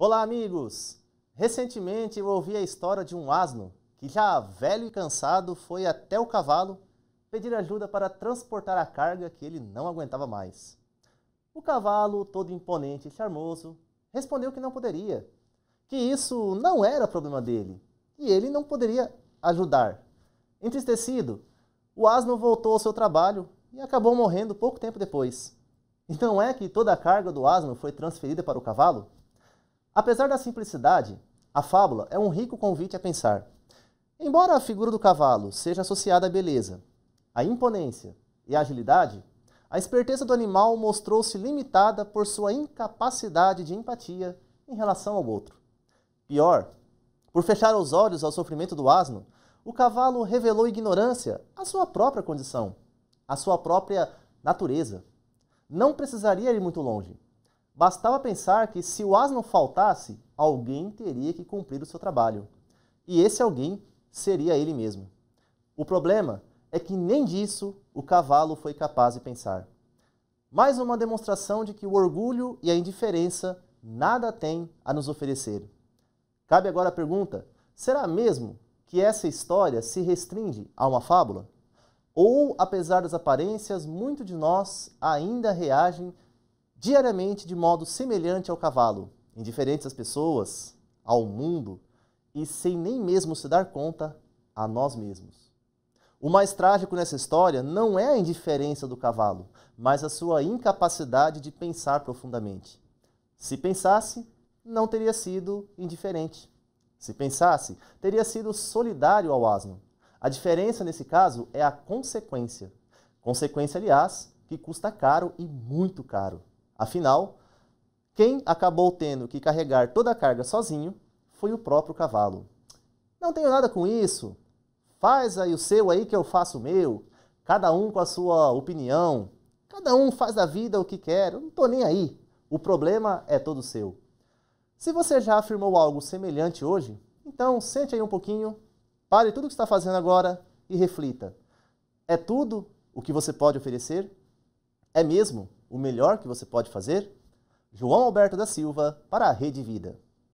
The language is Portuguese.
Olá, amigos! Recentemente eu ouvi a história de um asno que, já velho e cansado, foi até o cavalo pedir ajuda para transportar a carga que ele não aguentava mais. O cavalo, todo imponente e charmoso, respondeu que não poderia, que isso não era problema dele e ele não poderia ajudar. Entristecido, o asno voltou ao seu trabalho e acabou morrendo pouco tempo depois. Então é que toda a carga do asno foi transferida para o cavalo? Apesar da simplicidade, a fábula é um rico convite a pensar. Embora a figura do cavalo seja associada à beleza, à imponência e à agilidade, a esperteza do animal mostrou-se limitada por sua incapacidade de empatia em relação ao outro. Pior, por fechar os olhos ao sofrimento do asno, o cavalo revelou ignorância à sua própria condição, à sua própria natureza. Não precisaria ir muito longe. Bastava pensar que se o asno faltasse, alguém teria que cumprir o seu trabalho. E esse alguém seria ele mesmo. O problema é que nem disso o cavalo foi capaz de pensar. Mais uma demonstração de que o orgulho e a indiferença nada têm a nos oferecer. Cabe agora a pergunta: será mesmo que essa história se restringe a uma fábula? Ou, apesar das aparências, muito de nós ainda reagem diariamente de modo semelhante ao cavalo, indiferentes às pessoas, ao mundo e sem nem mesmo se dar conta a nós mesmos. O mais trágico nessa história não é a indiferença do cavalo, mas a sua incapacidade de pensar profundamente. Se pensasse, não teria sido indiferente. Se pensasse, teria sido solidário ao asno. A diferença nesse caso é a consequência. Consequência, aliás, que custa caro e muito caro. Afinal, quem acabou tendo que carregar toda a carga sozinho foi o próprio cavalo. Não tenho nada com isso. Faz aí o seu aí que eu faço o meu. Cada um com a sua opinião. Cada um faz da vida o que quer. Eu não estou nem aí. O problema é todo seu. Se você já afirmou algo semelhante hoje, então sente aí um pouquinho, pare tudo o que está fazendo agora e reflita. É tudo o que você pode oferecer? É mesmo? o melhor que você pode fazer? João Alberto da Silva, para a Rede Vida.